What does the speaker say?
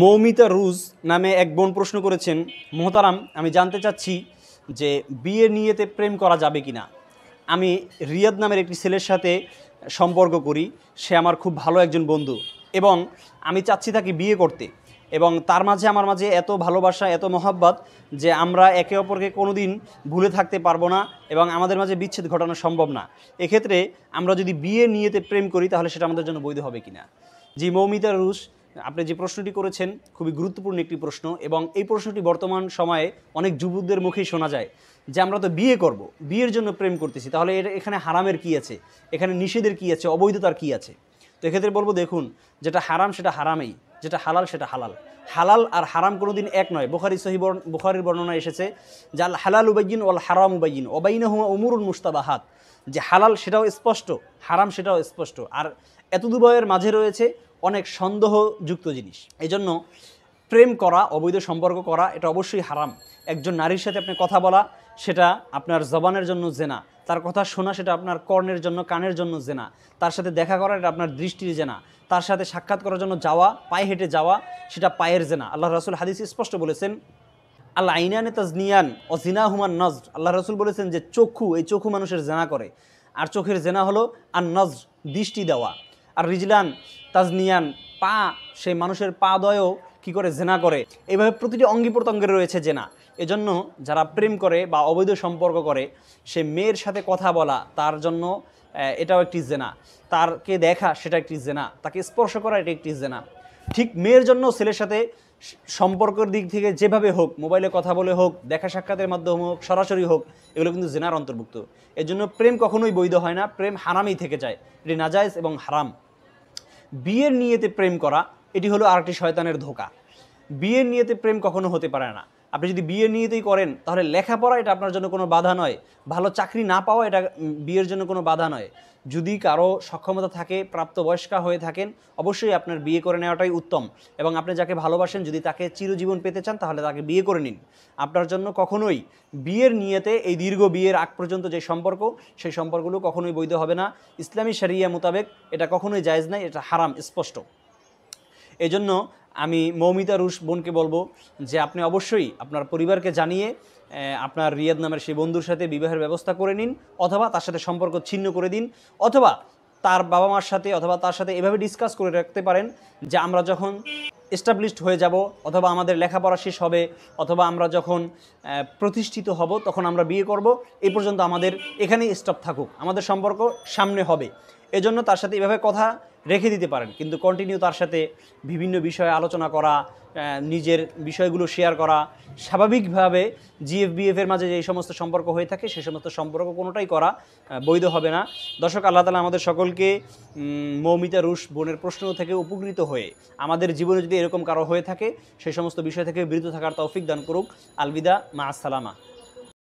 মৌমিতা রুজ নামে এক বোন প্রশ্ন করেছেন মোহতারাম আমি জানতে চাচ্ছি যে বিয়ে নিয়েতে প্রেম করা যাবে কি না আমি রিয়াদ নামের একটি ছেলের সাথে সম্পর্ক করি সে আমার খুব ভালো একজন বন্ধু এবং আমি চাচ্ছি তাকে বিয়ে করতে এবং তার মাঝে আমার মাঝে এত ভালোবাসা এত মহাব্বাত যে আমরা একে অপরকে কোনো দিন ভুলে থাকতে পারবো না এবং আমাদের মাঝে বিচ্ছেদ ঘটানো সম্ভব না এক্ষেত্রে আমরা যদি বিয়ে নিয়েতে প্রেম করি তাহলে সেটা আমাদের জন্য বৈধ হবে কি না জি মৌমিতা রুশ আপনি যে প্রশ্নটি করেছেন খুবই গুরুত্বপূর্ণ একটি প্রশ্ন এবং এই প্রশ্নটি বর্তমান সময়ে অনেক যুবকদের মুখেই শোনা যায় যে আমরা তো বিয়ে করব বিয়ের জন্য প্রেম করতেছি তাহলে এটা এখানে হারামের কি আছে এখানে নিষেধের কি আছে অবৈধতার কি আছে তো এক্ষেত্রে বলবো দেখুন যেটা হারাম সেটা হারামেই যেটা হালাল সেটা হালাল হালাল আর হারাম কোনো দিন এক নয় বুখারি সহি বুখারির বর্ণনা এসেছে আল হালাল উবাইন ওয়াল হারাম উবাইন অবাইন হুয়া মুস্তাবা মুস্তাবাহাত যে হালাল সেটাও স্পষ্ট হারাম সেটাও স্পষ্ট আর এত দুবয়ের মাঝে রয়েছে অনেক সন্দেহযুক্ত জিনিস এজন্য প্রেম করা অবৈধ সম্পর্ক করা এটা অবশ্যই হারাম একজন নারীর সাথে আপনি কথা বলা সেটা আপনার জবানের জন্য জেনা তার কথা শোনা সেটা আপনার কর্ণের জন্য কানের জন্য জেনা তার সাথে দেখা করা এটা আপনার দৃষ্টির জেনা তার সাথে সাক্ষাৎ করার জন্য যাওয়া পায়ে হেঁটে যাওয়া সেটা পায়ের জেনা আল্লাহ রসুল হাদিস স্পষ্ট বলেছেন আল্লাহ আইনানে তাজনিয়ান ও জিনা হুমান নজ আল্লাহ রসুল বলেছেন যে চক্ষু এই চক্ষু মানুষের জেনা করে আর চোখের জেনা হলো আর নজ দৃষ্টি দেওয়া আর রিজলান তাজনিয়ান পা সেই মানুষের পা দয়ও কী করে জেনা করে এইভাবে প্রতিটি অঙ্গি প্রত্যঙ্গে রয়েছে জেনা এজন্য যারা প্রেম করে বা অবৈধ সম্পর্ক করে সে মেয়ের সাথে কথা বলা তার জন্য এটাও একটি জেনা তারকে দেখা সেটা একটি জেনা তাকে স্পর্শ করা এটা একটি জেনা ঠিক মেয়ের জন্য ছেলের সাথে সম্পর্কের দিক থেকে যেভাবে হোক মোবাইলে কথা বলে হোক দেখা সাক্ষাতের মাধ্যমে হোক সরাসরি হোক এগুলো কিন্তু জেনার অন্তর্ভুক্ত এর জন্য প্রেম কখনোই বৈধ হয় না প্রেম হারামই থেকে যায় এটি নাজায়জ এবং হারাম বিয়ের নিয়েতে প্রেম করা এটি হলো আরেকটি শয়তানের ধোকা বিয়ের নিয়েতে প্রেম কখনো হতে পারে না আপনি যদি বিয়ে নিয়েতেই করেন তাহলে লেখাপড়া এটা আপনার জন্য কোনো বাধা নয় ভালো চাকরি না পাওয়া এটা বিয়ের জন্য কোনো বাধা নয় যদি কারো সক্ষমতা থাকে প্রাপ্তবয়স্কা হয়ে থাকেন অবশ্যই আপনার বিয়ে করে নেওয়াটাই উত্তম এবং আপনি যাকে ভালোবাসেন যদি তাকে চিরজীবন পেতে চান তাহলে তাকে বিয়ে করে নিন আপনার জন্য কখনোই বিয়ের নিয়েতে এই দীর্ঘ বিয়ের আগ পর্যন্ত যে সম্পর্ক সেই সম্পর্কগুলো কখনোই বৈধ হবে না ইসলামী শরিয়া মোতাবেক এটা কখনোই জায়জ নাই এটা হারাম স্পষ্ট এজন্য আমি মৌমিতা রুশ বোনকে বলবো যে আপনি অবশ্যই আপনার পরিবারকে জানিয়ে আপনার রিয়াদ নামের সেই বন্ধুর সাথে বিবাহের ব্যবস্থা করে নিন অথবা তার সাথে সম্পর্ক ছিন্ন করে দিন অথবা তার বাবা মার সাথে অথবা তার সাথে এভাবে ডিসকাস করে রাখতে পারেন যে আমরা যখন এস্টাবলিশড হয়ে যাব অথবা আমাদের লেখাপড়া শেষ হবে অথবা আমরা যখন প্রতিষ্ঠিত হব তখন আমরা বিয়ে করব এই পর্যন্ত আমাদের এখানেই স্টপ থাকুক আমাদের সম্পর্ক সামনে হবে এজন্য তার সাথে এভাবে কথা রেখে দিতে পারেন কিন্তু কন্টিনিউ তার সাথে বিভিন্ন বিষয়ে আলোচনা করা নিজের বিষয়গুলো শেয়ার করা স্বাভাবিকভাবে জিএফবিএফের মাঝে যে সমস্ত সম্পর্ক হয়ে থাকে সে সমস্ত সম্পর্ক কোনোটাই করা বৈধ হবে না দর্শক আল্লাহ তালা আমাদের সকলকে মৌমিতা রুশ বোনের প্রশ্ন থেকে উপকৃত হয়ে আমাদের জীবনে যদি এরকম কারো হয়ে থাকে সেই সমস্ত বিষয় থেকে বিরত থাকার তৌফিক দান করুক আলবিদা মা আসসালামা